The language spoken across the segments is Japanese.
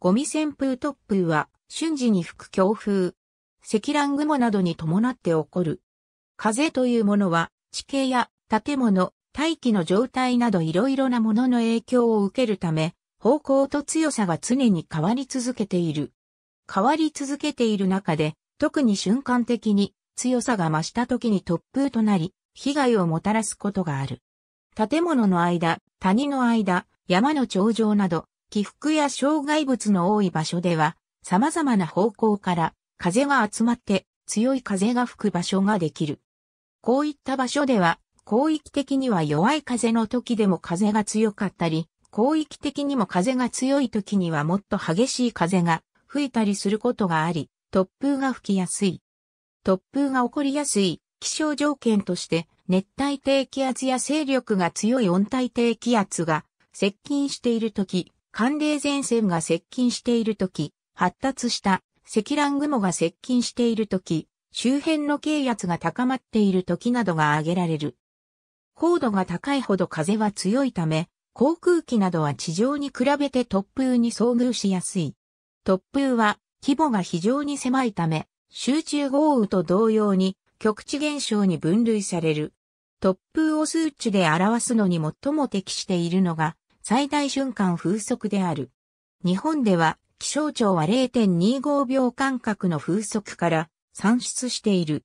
ゴミ旋風突風は瞬時に吹く強風。積乱雲などに伴って起こる。風というものは地形や建物、大気の状態などいろいろなものの影響を受けるため、方向と強さが常に変わり続けている。変わり続けている中で、特に瞬間的に強さが増した時に突風となり、被害をもたらすことがある。建物の間、谷の間、山の頂上など、起伏や障害物の多い場所では、様々な方向から風が集まって強い風が吹く場所ができる。こういった場所では、広域的には弱い風の時でも風が強かったり、広域的にも風が強い時にはもっと激しい風が吹いたりすることがあり、突風が吹きやすい。突風が起こりやすい気象条件として、熱帯低気圧や勢力が強い温帯低気圧が接近している時、寒冷前線が接近しているとき、発達した積乱雲が接近しているとき、周辺の軽圧が高まっているときなどが挙げられる。高度が高いほど風は強いため、航空機などは地上に比べて突風に遭遇しやすい。突風は規模が非常に狭いため、集中豪雨と同様に極地現象に分類される。突風を数値で表すのに最も適しているのが最大瞬間風速である。日本では気象庁は0.25秒間隔の風速から算出している。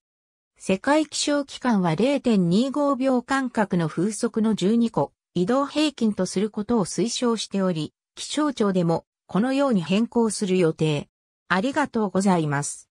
世界気象機関は0.25秒間隔の風速の12個移動平均とすることを推奨しており、気象庁でもこのように変更する予定。ありがとうございます。